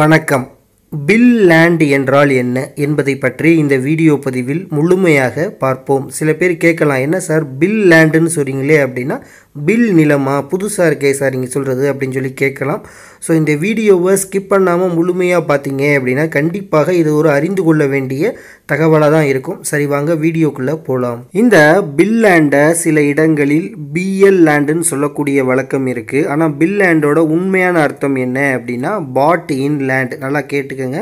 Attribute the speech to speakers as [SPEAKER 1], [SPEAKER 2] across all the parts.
[SPEAKER 1] வணக்கம் bill land என்றால் என்ன என்பதை பற்றி இந்த வீடியோ பதிவில் முழுமையாக பார்ப்போம் சில பேர் கேட்கலாம் என்ன சார் பில் லேண்டுன்னு சொல்கிறீங்களே அப்படின்னா பில் நிலமா புதுசாக இருக்கே சார் நீங்கள் சொல்கிறது அப்படின்னு சொல்லி கேட்கலாம் ஸோ இந்த வீடியோவை ஸ்கிப் பண்ணாமல் முழுமையாக பார்த்தீங்க அப்படின்னா கண்டிப்பாக இது ஒரு அறிந்து கொள்ள வேண்டிய தகவலாக தான் இருக்கும் சரி வாங்க வீடியோக்குள்ளே போகலாம் இந்த பில் லேண்டை சில இடங்களில் பிஎல் லேண்டுன்னு சொல்லக்கூடிய வழக்கம் இருக்குது ஆனால் பில் லேண்டோட உண்மையான அர்த்தம் என்ன அப்படின்னா பாட் இன் லேண்ட் நல்லா கேட்டுக்கோங்க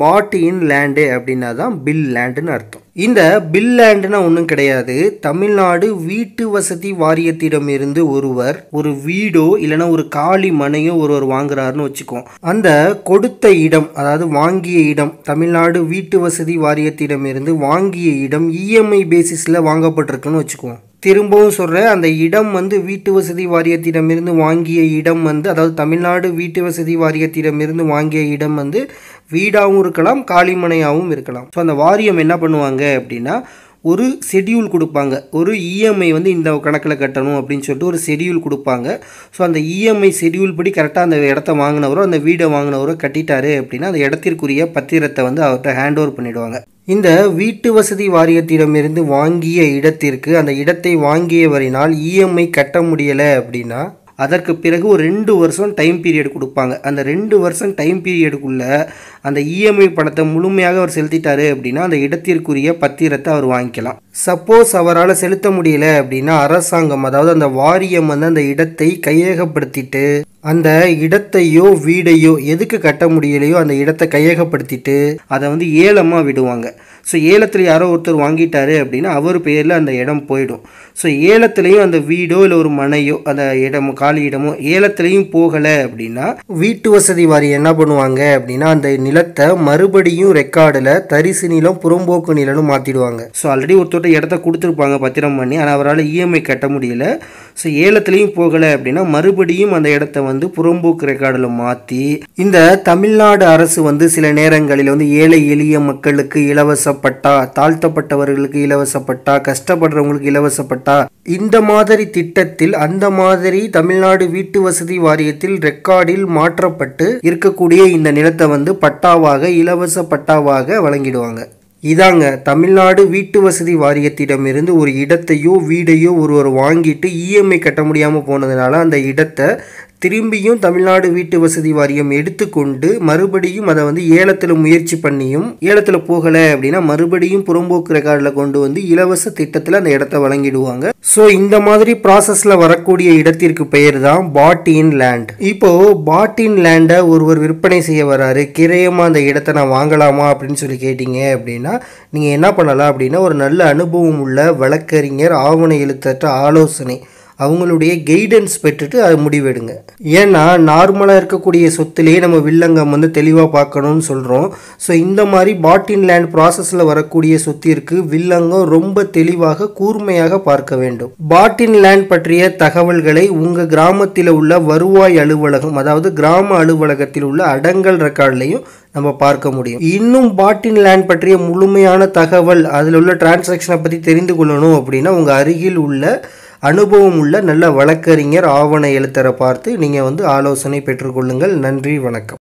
[SPEAKER 1] பாட் இன் லேண்டு அப்படின்னா தான் பில் லேண்டுன்னு அர்த்தம் இந்த பில் லேண்டுனா ஒன்றும் கிடையாது தமிழ்நாடு வீட்டு வசதி வாரியத்திடம் இருந்து ஒருவர் ஒரு வீடோ இல்லைனா ஒரு காலி மனையோ ஒருவர் வாங்குறாருன்னு வச்சுக்கோம் அந்த கொடுத்த இடம் அதாவது வாங்கிய இடம் தமிழ்நாடு வீட்டு வசதி வாரியத்திடம் இருந்து வாங்கிய இடம் இஎம்ஐ பேசிஸில் வாங்கப்பட்டிருக்குன்னு வச்சுக்குவோம் திரும்பவும் சொல்கிறேன் அந்த இடம் வந்து வீட்டு வசதி வாரியத்திடமிருந்து வாங்கிய இடம் வந்து அதாவது தமிழ்நாடு வீட்டு வசதி வாரியத்திடமிருந்து வாங்கிய இடம் வந்து வீடாகவும் இருக்கலாம் காளிமனையாகவும் இருக்கலாம் ஸோ அந்த வாரியம் என்ன பண்ணுவாங்க அப்படின்னா ஒரு ஷெடியூல் கொடுப்பாங்க ஒரு இஎம்ஐ e வந்து இந்த கணக்கில் கட்டணும் அப்படின்னு சொல்லிட்டு ஒரு ஷெடியூல் கொடுப்பாங்க ஸோ அந்த இஎம்ஐ e ஷெடியூல் படி கரெக்டாக அந்த இடத்த வாங்கினவரோ அந்த வீடை வாங்கினவரோ கட்டிட்டாரு அப்படின்னா அந்த இடத்திற்குரிய பத்திரத்தை வந்து அவர்கிட்ட ஹேண்ட் ஓவர் பண்ணிவிடுவாங்க இந்த வீட்டு வசதி வாரியத்திடமிருந்து வாங்கிய இடத்திற்கு அந்த இடத்தை வாங்கியவரினால் இஎம்ஐ கட்ட முடியலை அப்படின்னா அதற்கு பிறகு ஒரு ரெண்டு வருஷம் டைம் பீரியட் கொடுப்பாங்க அந்த ரெண்டு வருஷம் டைம் பீரியடுக்குள்ளே அந்த இஎம்ஐ பணத்தை முழுமையாக அவர் செலுத்திட்டாரு அப்படின்னா அந்த இடத்திற்குரிய பத்திரத்தை அவர் வாங்கிக்கலாம் சப்போஸ் அவரால் செலுத்த முடியல அப்படின்னா அரசாங்கம் அதாவது அந்த வாரியம் வந்து அந்த இடத்தை கையகப்படுத்திட்டு அந்த இடத்தையோ வீடையோ எதுக்கு கட்ட முடியலையோ அந்த இடத்தை கையகப்படுத்திட்டு அதை வந்து ஏலமாக விடுவாங்க ஸோ ஏலத்தில் யாரோ ஒருத்தர் வாங்கிட்டாரு அப்படின்னா அவர் பேரில் அந்த இடம் போயிடும் ஸோ ஏலத்துலேயும் அந்த வீடோ இல்லை ஒரு மனையோ அந்த இடமோ காலி இடமோ ஏலத்துலேயும் போகலை அப்படின்னா வீட்டு வசதி வாரியம் என்ன பண்ணுவாங்க அப்படின்னா அந்த நிலத்தை மறுபடியும் ரெக்கார்டில் தரிசு நிலம் புறம்போக்கு நிலம்னு மாற்றிடுவாங்க ஸோ ஆல்ரெடி ஒருத்தர் இடத்த கொடுத்துருப்பாங்க பத்திரம் பண்ணி ஆனால் அவரால் இஎம்ஐ e கட்ட முடியல ஸோ ஏலத்துலேயும் போகலை அப்படின்னா மறுபடியும் அந்த இடத்த வந்து புறம்போக்கு ரெக்கார்டில் மாற்றி இந்த தமிழ்நாடு அரசு வந்து சில நேரங்களில் வந்து ஏழை எளிய மக்களுக்கு இலவசப்பட்டா தாழ்த்தப்பட்டவர்களுக்கு இலவசப்பட்டா கஷ்டப்படுறவங்களுக்கு இலவசப்பட்டா இந்த மாதிரி திட்டத்தில் அந்த மாதிரி தமிழ்நாடு வீட்டு வசதி வாரியத்தில் ரெக்கார்டில் மாற்றப்பட்டு இருக்கக்கூடிய இந்த நிலத்தை வந்து பட்டாவாக இலவச பட்டாவாக வழங்கிடுவாங்க இதாங்க தமிழ்நாடு வீட்டு வசதி வாரியத்திடமிருந்து ஒரு இடத்தையோ வீடையோ ஒருவர் வாங்கிட்டு இஎம்ஐ கட்ட முடியாமல் போனதுனால அந்த இடத்தை திரும்பியும் தமிழ்நாடு வீட்டு வசதி வாரியம் எடுத்துக்கொண்டு மறுபடியும் அதை வந்து ஏலத்தில் முயற்சி பண்ணியும் ஏலத்தில் போகலை அப்படின்னா மறுபடியும் புறம்போக்கு ரெக்கார்டில் கொண்டு வந்து இலவச திட்டத்தில் அந்த இடத்த வழங்கிடுவாங்க ஸோ இந்த மாதிரி ப்ராசஸில் வரக்கூடிய இடத்திற்கு பெயர் தான் பாட்டின் லேண்ட் இப்போது பாட்டின் லேண்டை ஒருவர் விற்பனை செய்ய வராரு கிரையமாக அந்த இடத்த நான் வாங்கலாமா அப்படின்னு சொல்லி கேட்டீங்க அப்படின்னா நீங்கள் என்ன பண்ணலாம் அப்படின்னா ஒரு நல்ல அனுபவம் உள்ள வழக்கறிஞர் ஆவண எழுத்தற்ற ஆலோசனை அவங்களுடைய கைடன்ஸ் பெற்றுட்டு அதை முடிவெடுங்க ஏன்னா நார்மலாக இருக்கக்கூடிய சொத்துலேயே நம்ம வில்லங்கம் வந்து தெளிவாக பார்க்கணும்னு சொல்கிறோம் ஸோ இந்த மாதிரி பாட்டின் லேண்ட் ப்ராசஸில் வரக்கூடிய சொத்திற்கு வில்லங்கம் ரொம்ப தெளிவாக கூர்மையாக பார்க்க வேண்டும் பாட்டின் லேண்ட் பற்றிய தகவல்களை உங்கள் கிராமத்தில் உள்ள வருவாய் அலுவலகம் அதாவது கிராம அலுவலகத்தில் உள்ள அடங்கல் ரெக்கார்ட்லையும் நம்ம பார்க்க முடியும் இன்னும் பாட்டின் லேண்ட் பற்றிய முழுமையான தகவல் அதில் உள்ள டிரான்சாக்ஷனை பற்றி தெரிந்து கொள்ளணும் அப்படின்னா உங்கள் அருகில் உள்ள அனுபவம் உள்ள நல்ல வழக்கறிஞர் ஆவண எழுத்தரை பார்த்து நீங்கள் வந்து ஆலோசனை பெற்றுக்கொள்ளுங்கள் நன்றி வணக்கம்